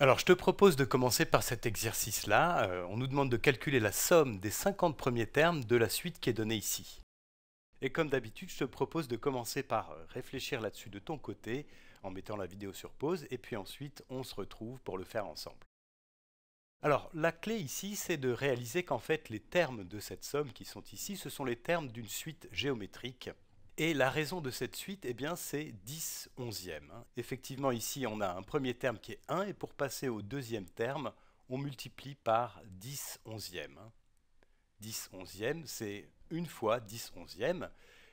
Alors je te propose de commencer par cet exercice-là. Euh, on nous demande de calculer la somme des 50 premiers termes de la suite qui est donnée ici. Et comme d'habitude, je te propose de commencer par euh, réfléchir là-dessus de ton côté en mettant la vidéo sur pause et puis ensuite on se retrouve pour le faire ensemble. Alors la clé ici, c'est de réaliser qu'en fait les termes de cette somme qui sont ici, ce sont les termes d'une suite géométrique et la raison de cette suite, eh bien, c'est 10 onzièmes. Hein. Effectivement, ici, on a un premier terme qui est 1, et pour passer au deuxième terme, on multiplie par 10 onzièmes. 10 hein. onzièmes, c'est une fois 10 onzièmes.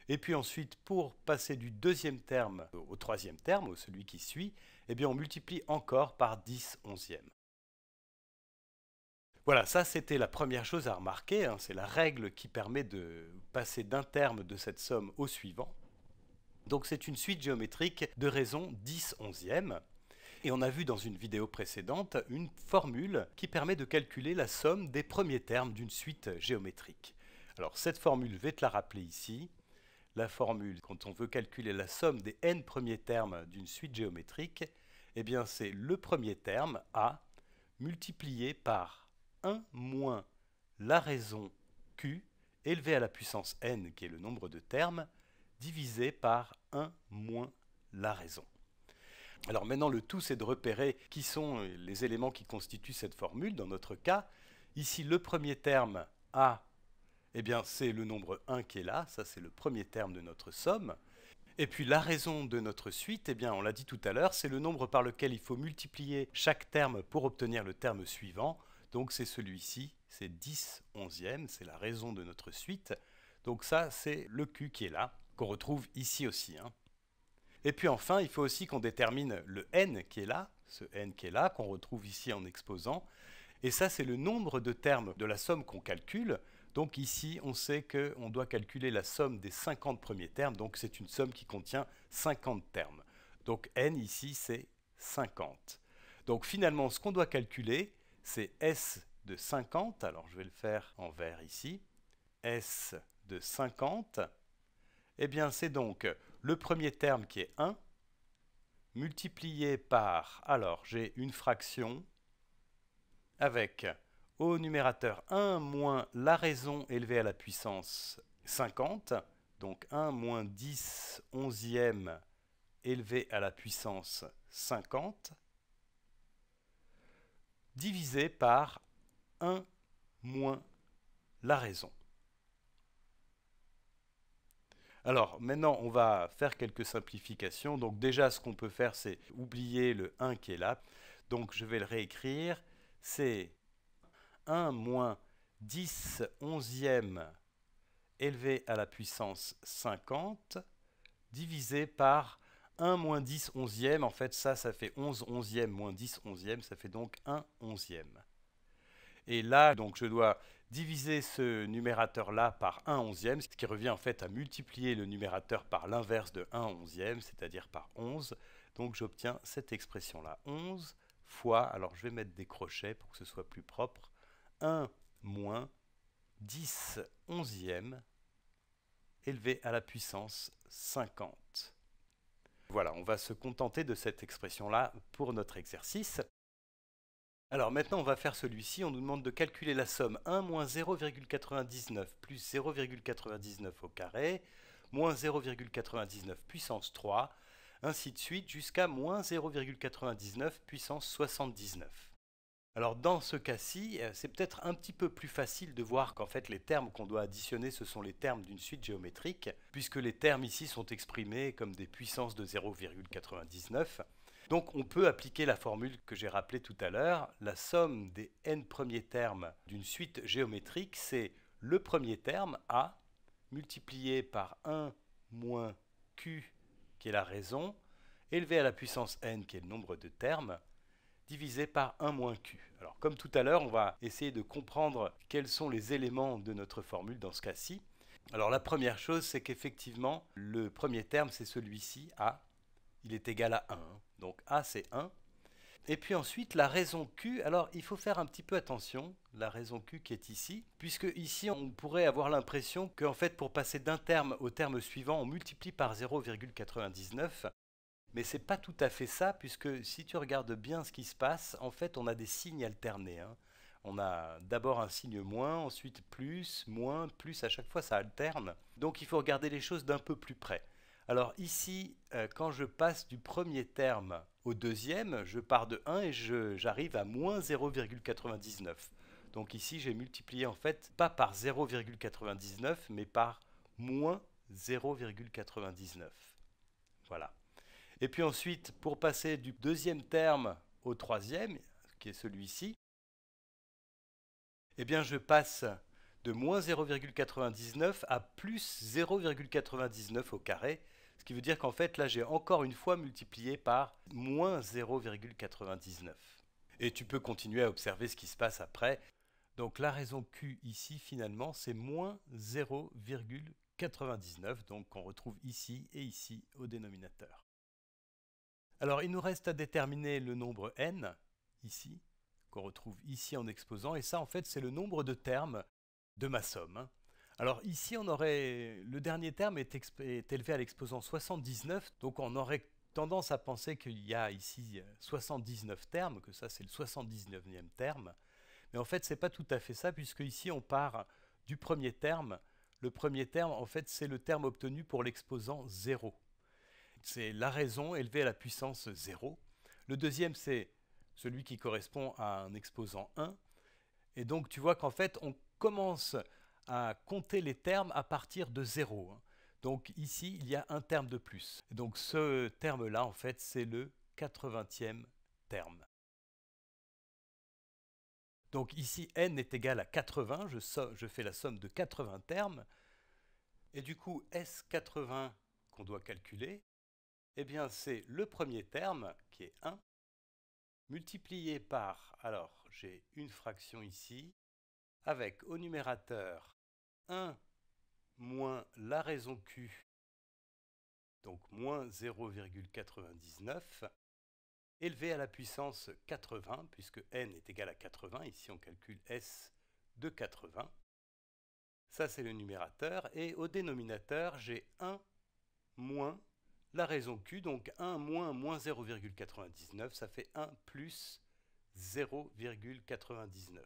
Et puis ensuite, pour passer du deuxième terme au troisième terme, celui qui suit, eh bien on multiplie encore par 10 onzièmes. Voilà, ça c'était la première chose à remarquer, hein. c'est la règle qui permet de passer d'un terme de cette somme au suivant. Donc c'est une suite géométrique de raison 10 onzième. Et on a vu dans une vidéo précédente une formule qui permet de calculer la somme des premiers termes d'une suite géométrique. Alors cette formule, je vais te la rappeler ici. La formule, quand on veut calculer la somme des n premiers termes d'une suite géométrique, eh bien c'est le premier terme A multiplié par 1 moins la raison Q élevée à la puissance n, qui est le nombre de termes, divisé par 1 moins la raison. Alors maintenant, le tout, c'est de repérer qui sont euh, les éléments qui constituent cette formule. Dans notre cas, ici, le premier terme A, eh bien, c'est le nombre 1 qui est là, ça c'est le premier terme de notre somme. Et puis la raison de notre suite, eh bien, on l'a dit tout à l'heure, c'est le nombre par lequel il faut multiplier chaque terme pour obtenir le terme suivant. Donc c'est celui-ci, c'est 10 onzième, c'est la raison de notre suite. Donc ça, c'est le Q qui est là, qu'on retrouve ici aussi. Hein. Et puis enfin, il faut aussi qu'on détermine le N qui est là, ce N qui est là, qu'on retrouve ici en exposant. Et ça, c'est le nombre de termes de la somme qu'on calcule. Donc ici, on sait qu'on doit calculer la somme des 50 premiers termes, donc c'est une somme qui contient 50 termes. Donc n ici, c'est 50. Donc finalement, ce qu'on doit calculer, c'est S de 50, alors je vais le faire en vert ici, S de 50, eh bien c'est donc le premier terme qui est 1, multiplié par, alors j'ai une fraction, avec au numérateur 1 moins la raison élevée à la puissance 50, donc 1 moins 10 onzième élevé à la puissance 50, divisé par 1 moins la raison. Alors maintenant, on va faire quelques simplifications. Donc déjà, ce qu'on peut faire, c'est oublier le 1 qui est là. Donc je vais le réécrire. C'est 1 moins 10 onzième élevé à la puissance 50 divisé par 1 moins 10 onzième, en fait ça, ça fait 11 onzième moins 10 11 onzième, ça fait donc 1 11 onzième. Et là, donc je dois diviser ce numérateur-là par 1 11 onzième, ce qui revient en fait à multiplier le numérateur par l'inverse de 1 11 onzième, c'est-à-dire par 11. Donc j'obtiens cette expression-là, 11 fois, alors je vais mettre des crochets pour que ce soit plus propre, 1 moins 10 onzième élevé à la puissance 50. Voilà, on va se contenter de cette expression-là pour notre exercice. Alors maintenant, on va faire celui-ci. On nous demande de calculer la somme 1 moins 0,99 plus 0,99 au carré, moins 0,99 puissance 3, ainsi de suite jusqu'à moins 0,99 puissance 79. Alors dans ce cas-ci, euh, c'est peut-être un petit peu plus facile de voir qu'en fait les termes qu'on doit additionner, ce sont les termes d'une suite géométrique, puisque les termes ici sont exprimés comme des puissances de 0,99. Donc on peut appliquer la formule que j'ai rappelée tout à l'heure. La somme des n premiers termes d'une suite géométrique, c'est le premier terme a multiplié par 1 moins q, qui est la raison, élevé à la puissance n, qui est le nombre de termes, divisé par 1 moins q. Alors comme tout à l'heure, on va essayer de comprendre quels sont les éléments de notre formule dans ce cas-ci. Alors la première chose, c'est qu'effectivement, le premier terme, c'est celui-ci, a. Il est égal à 1. Hein. Donc a, c'est 1. Et puis ensuite, la raison Q, alors il faut faire un petit peu attention, la raison Q qui est ici, puisque ici on pourrait avoir l'impression qu'en fait pour passer d'un terme au terme suivant, on multiplie par 0,99, mais ce n'est pas tout à fait ça, puisque si tu regardes bien ce qui se passe, en fait, on a des signes alternés. Hein. On a d'abord un signe moins, ensuite plus, moins, plus, à chaque fois ça alterne. Donc il faut regarder les choses d'un peu plus près. Alors ici, euh, quand je passe du premier terme au deuxième, je pars de 1 et j'arrive à moins 0,99. Donc ici, j'ai multiplié en fait pas par 0,99, mais par moins 0,99. Voilà. Et puis ensuite, pour passer du deuxième terme au troisième, qui est celui-ci, eh bien je passe de moins 0,99 à plus 0,99 au carré, ce qui veut dire qu'en fait là j'ai encore une fois multiplié par moins 0,99. Et tu peux continuer à observer ce qui se passe après. Donc la raison Q ici finalement c'est moins 0,99, donc qu'on retrouve ici et ici au dénominateur. Alors il nous reste à déterminer le nombre n, ici, qu'on retrouve ici en exposant, et ça en fait c'est le nombre de termes de ma somme. Alors ici on aurait, le dernier terme est, élevé à l'exposant 79, donc on aurait tendance à penser qu'il y a ici 79 termes, que ça c'est le 79e terme, mais en fait ce n'est pas tout à fait ça, puisque ici on part du premier terme, le premier terme en fait c'est le terme obtenu pour l'exposant 0 c'est la raison élevée à la puissance 0. Le deuxième, c'est celui qui correspond à un exposant 1. Et donc tu vois qu'en fait, on commence à compter les termes à partir de 0. Hein. Donc ici, il y a un terme de plus. donc ce terme-là, en fait, c'est le 80e terme. Donc ici, n est égal à 80, je, je fais la somme de 80 termes. Et du coup, S80 qu'on doit calculer, eh bien, c'est le premier terme, qui est 1, multiplié par, alors j'ai une fraction ici, avec au numérateur 1 moins la raison Q, donc moins 0,99, élevé à la puissance 80, puisque n est égal à 80, ici on calcule s de 80. Ça c'est le numérateur, et au dénominateur j'ai 1 moins la raison Q, donc 1 moins moins 0,99, ça fait 1 plus 0,99.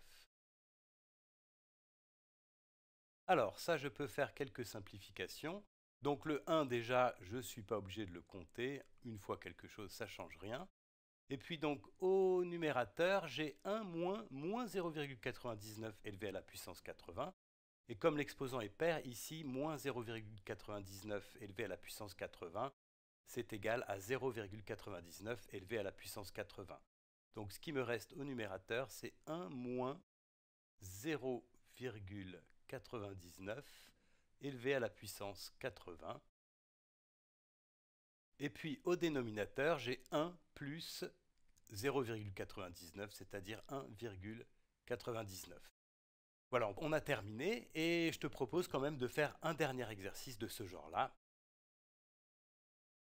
Alors ça, je peux faire quelques simplifications. Donc le 1 déjà, je ne suis pas obligé de le compter. Une fois quelque chose, ça ne change rien. Et puis donc au numérateur, j'ai 1 moins moins 0,99 élevé à la puissance 80. Et comme l'exposant est pair, ici, moins 0,99 élevé à la puissance 80, c'est égal à 0,99 élevé à la puissance 80. Donc ce qui me reste au numérateur, c'est 1 moins 0,99 élevé à la puissance 80. Et puis au dénominateur, j'ai 1 plus 0,99, c'est-à-dire 1,99. Voilà, on a terminé et je te propose quand même de faire un dernier exercice de ce genre-là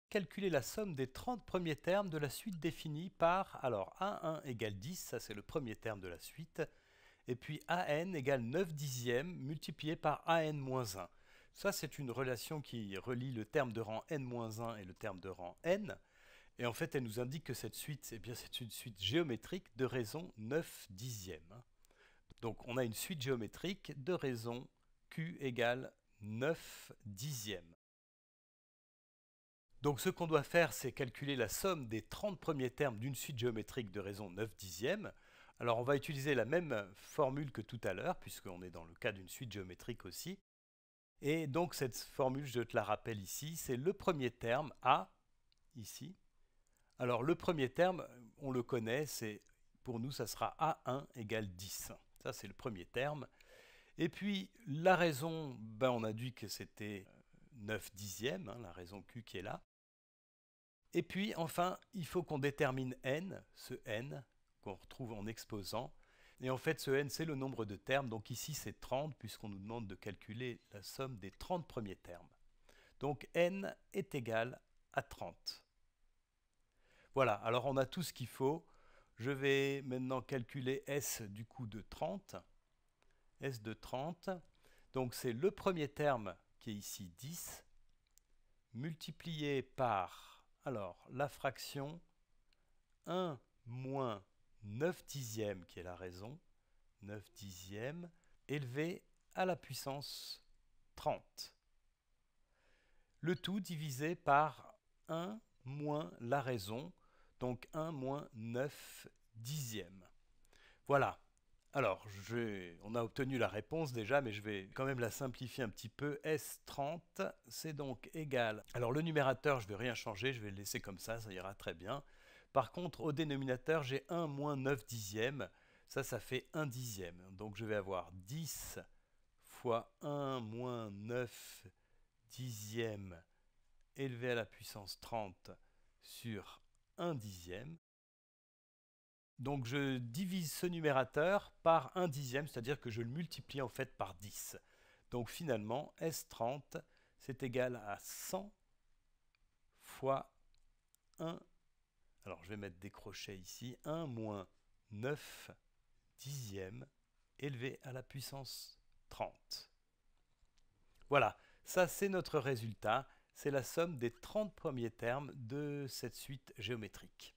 calculer la somme des 30 premiers termes de la suite définie par, alors A1 égale 10, ça c'est le premier terme de la suite, et puis AN égale 9 dixièmes multiplié par AN-1. moins Ça c'est une relation qui relie le terme de rang N-1 et le terme de rang N, et en fait elle nous indique que cette suite, eh bien c'est une suite géométrique de raison 9 dixièmes. Donc on a une suite géométrique de raison Q égale 9 dixièmes. Donc ce qu'on doit faire, c'est calculer la somme des 30 premiers termes d'une suite géométrique de raison 9 dixièmes. Alors on va utiliser la même formule que tout à l'heure, puisqu'on est dans le cas d'une suite géométrique aussi. Et donc cette formule, je te la rappelle ici, c'est le premier terme A, ici. Alors le premier terme, on le connaît, c'est pour nous, ça sera A1 égale 10. Ça, c'est le premier terme. Et puis, la raison, ben, on a dit que c'était 9 dixièmes, hein, la raison Q qui est là. Et puis enfin, il faut qu'on détermine n, ce n qu'on retrouve en exposant. Et en fait, ce n, c'est le nombre de termes. Donc ici, c'est 30, puisqu'on nous demande de calculer la somme des 30 premiers termes. Donc n est égal à 30. Voilà, alors on a tout ce qu'il faut. Je vais maintenant calculer s du coup de 30. s de 30, donc c'est le premier terme qui est ici 10, multiplié par alors, la fraction 1 moins 9 dixièmes, qui est la raison, 9 dixièmes, élevé à la puissance 30. Le tout divisé par 1 moins la raison, donc 1 moins 9 dixièmes. Voilà, alors, on a obtenu la réponse déjà, mais je vais quand même la simplifier un petit peu. S30, c'est donc égal. Alors, le numérateur, je ne vais rien changer, je vais le laisser comme ça, ça ira très bien. Par contre, au dénominateur, j'ai 1 moins 9 dixièmes. Ça, ça fait 1 dixième. Donc, je vais avoir 10 fois 1 moins 9 dixièmes élevé à la puissance 30 sur 1 dixième. Donc je divise ce numérateur par 1 dixième, c'est-à-dire que je le multiplie en fait par 10. Donc finalement, S30, c'est égal à 100 fois 1, alors je vais mettre des crochets ici, 1 moins 9 dixièmes élevé à la puissance 30. Voilà, ça c'est notre résultat, c'est la somme des 30 premiers termes de cette suite géométrique.